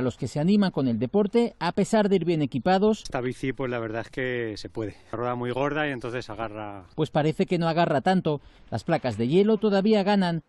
los que se animan con el deporte a pesar de ir bien equipados. Esta bici pues la verdad es que se puede. rueda muy gorda y entonces agarra. Pues parece que no agarra tanto. Las placas de hielo todavía ganan